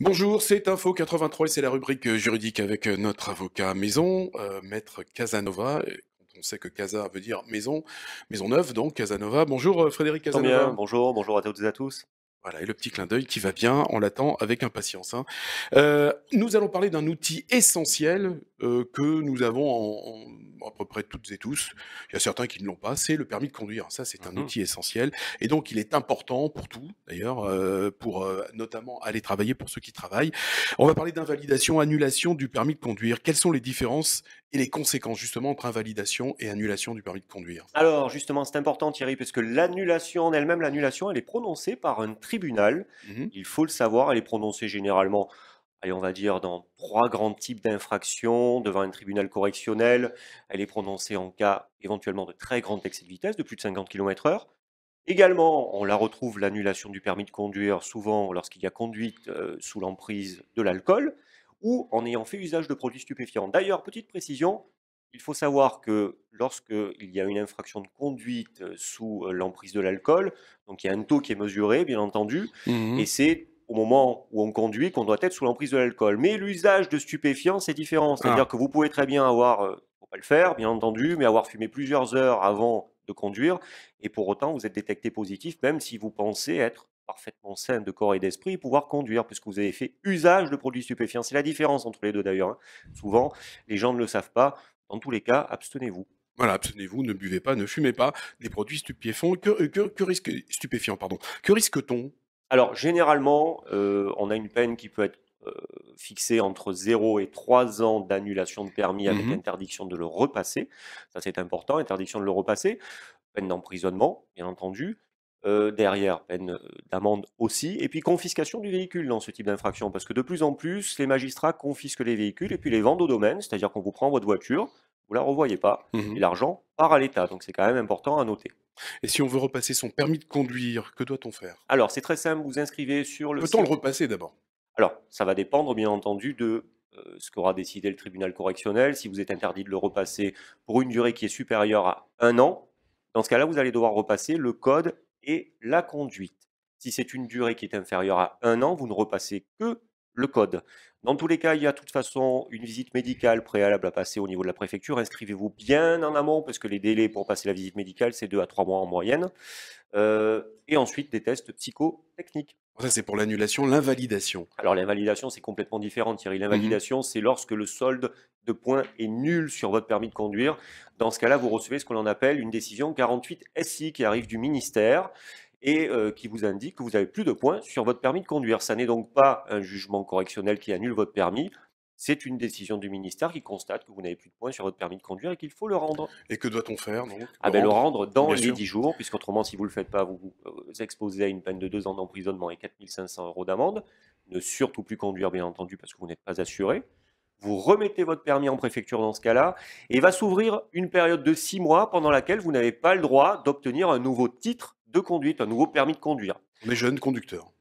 Bonjour, c'est Info 83 et c'est la rubrique juridique avec euh, notre avocat maison, euh, Maître Casanova. On sait que Casa veut dire maison, maison neuve, donc Casanova. Bonjour euh, Frédéric Casanova. bonjour, bonjour à toutes et à tous. Voilà, et le petit clin d'œil qui va bien, on l'attend avec impatience. Hein. nous allons parler d'un outil essentiel que nous avons en à peu près toutes et tous, il y a certains qui ne l'ont pas, c'est le permis de conduire. Ça, c'est un mmh outil essentiel. Et donc, il est important pour tout, d'ailleurs, euh, pour euh, notamment aller travailler pour ceux qui travaillent. On va parler d'invalidation, annulation du permis de conduire. Quelles sont les différences et les conséquences, justement, entre invalidation et annulation du permis de conduire Alors, justement, c'est important, Thierry, parce que l'annulation en elle-même, l'annulation, elle est prononcée par un tribunal. Mmh il faut le savoir, elle est prononcée généralement on va dire, dans trois grands types d'infractions devant un tribunal correctionnel. Elle est prononcée en cas éventuellement de très grand excès de vitesse, de plus de 50 km/h. Également, on la retrouve l'annulation du permis de conduire, souvent lorsqu'il y a conduite euh, sous l'emprise de l'alcool ou en ayant fait usage de produits stupéfiants. D'ailleurs, petite précision, il faut savoir que lorsqu'il y a une infraction de conduite euh, sous euh, l'emprise de l'alcool, donc il y a un taux qui est mesuré, bien entendu, mmh et c'est au moment où on conduit qu'on doit être sous l'emprise de l'alcool. Mais l'usage de stupéfiants, c'est différent. Ah. C'est-à-dire que vous pouvez très bien avoir, ne euh, faut pas le faire, bien entendu, mais avoir fumé plusieurs heures avant de conduire, et pour autant, vous êtes détecté positif, même si vous pensez être parfaitement sain de corps et d'esprit pouvoir conduire, puisque vous avez fait usage de produits stupéfiants. C'est la différence entre les deux d'ailleurs. Hein. Souvent, les gens ne le savent pas. Dans tous les cas, abstenez-vous. Voilà, abstenez-vous, ne buvez pas, ne fumez pas des produits stupéfiants. que, euh, risque, stupéfiants, pardon. Que risque-t-on alors, généralement, euh, on a une peine qui peut être euh, fixée entre 0 et 3 ans d'annulation de permis avec mmh interdiction de le repasser. Ça, c'est important, interdiction de le repasser. Peine d'emprisonnement, bien entendu. Euh, derrière, peine d'amende aussi, et puis confiscation du véhicule dans ce type d'infraction, parce que de plus en plus, les magistrats confisquent les véhicules et puis les vendent au domaine, c'est-à-dire qu'on vous prend votre voiture, vous la revoyez pas. Mmh l'argent part à l'État, donc c'est quand même important à noter. Et si on veut repasser son permis de conduire, que doit-on faire Alors c'est très simple, vous inscrivez sur le. Peut-on le repasser d'abord Alors ça va dépendre bien entendu de euh, ce qu'aura décidé le tribunal correctionnel. Si vous êtes interdit de le repasser pour une durée qui est supérieure à un an, dans ce cas-là, vous allez devoir repasser le code et la conduite. Si c'est une durée qui est inférieure à un an, vous ne repassez que le code. Dans tous les cas, il y a de toute façon une visite médicale préalable à passer au niveau de la préfecture. Inscrivez-vous bien en amont, parce que les délais pour passer la visite médicale, c'est deux à trois mois en moyenne. Euh, et ensuite, des tests psychotechniques. Ça, c'est pour l'annulation, l'invalidation. Alors, l'invalidation, c'est complètement différent, Thierry. Mhm. L'invalidation, c'est lorsque le solde de points est nul sur votre permis de conduire. Dans ce cas-là, vous recevez ce qu'on appelle une décision 48 SI qui arrive du ministère et euh, qui vous indique que vous avez plus de points sur votre permis de conduire. Ça n'est donc pas un jugement correctionnel qui annule votre permis, c'est une décision du ministère qui constate que vous n'avez plus de points sur votre permis de conduire et qu'il faut le rendre. Et que doit-on faire ah ben, le rendre dans les 10 jours, puisqu'autrement, si vous ne le faites pas, vous vous euh, exposez à une peine de 2 ans d'emprisonnement et 4500 euros d'amende. Ne surtout plus conduire, bien entendu, parce que vous n'êtes pas assuré. Vous remettez votre permis en préfecture dans ce cas-là, et va s'ouvrir une période de 6 mois pendant laquelle vous n'avez pas le droit d'obtenir un nouveau titre de conduite, un nouveau permis de conduire. Les jeunes conducteurs.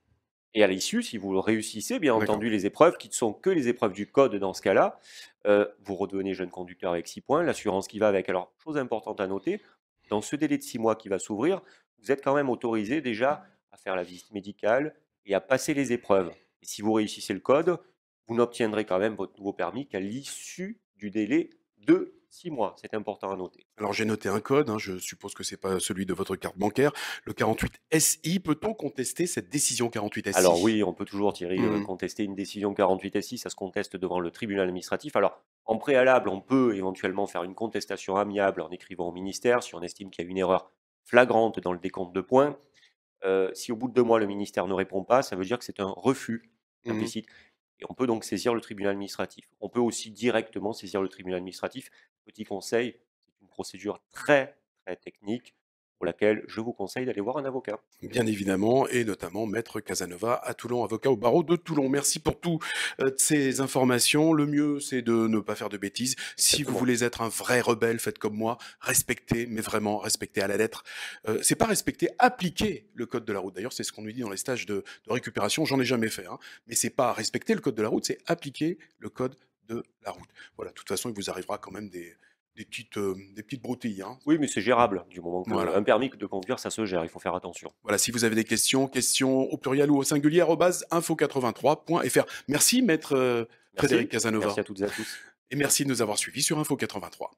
Et à l'issue, si vous réussissez, bien entendu, les épreuves qui ne sont que les épreuves du code dans ce cas-là, euh, vous redevenez jeune conducteur avec six points, l'assurance qui va avec. Alors, chose importante à noter, dans ce délai de six mois qui va s'ouvrir, vous êtes quand même autorisé déjà à faire la visite médicale et à passer les épreuves. Et si vous réussissez le code, vous n'obtiendrez quand même votre nouveau permis qu'à l'issue du délai de six mois. C'est important à noter. Alors j'ai noté un code, hein, je suppose que ce n'est pas celui de votre carte bancaire, le 48SI. Peut-on contester cette décision 48SI Alors oui, on peut toujours, Thierry, euh, mmh. contester une décision 48SI, ça se conteste devant le tribunal administratif. Alors en préalable, on peut éventuellement faire une contestation amiable en écrivant au ministère si on estime qu'il y a une erreur flagrante dans le décompte de points. Euh, si au bout de deux mois le ministère ne répond pas, ça veut dire que c'est un refus mmh. implicite. Et on peut donc saisir le tribunal administratif. On peut aussi directement saisir le tribunal administratif petit conseil, c'est une procédure très, très technique pour laquelle je vous conseille d'aller voir un avocat. Bien évidemment, et notamment Maître Casanova à Toulon, avocat au barreau de Toulon. Merci pour toutes euh, ces informations. Le mieux, c'est de ne pas faire de bêtises. Si vous voulez être un vrai rebelle, faites comme moi, respectez, mais vraiment respectez à la lettre. Euh, c'est pas respecter, appliquer le code de la route. D'ailleurs, c'est ce qu'on nous dit dans les stages de, récupération. J'en ai jamais fait, hein. mais c'est pas respecter le code de la route, c'est appliquer le code de de la route. Voilà, de toute façon, il vous arrivera quand même des, des petites, euh, des petites broutilles. Hein. Oui, mais c'est gérable du moment qu'on a un permis de conduire, ça se gère, il faut faire attention. Voilà, si vous avez des questions, questions au pluriel ou au singulier, info83.fr. Merci, maître euh, Frédéric Casanova. Merci à toutes et à tous. Et merci de nous avoir suivis sur Info 83.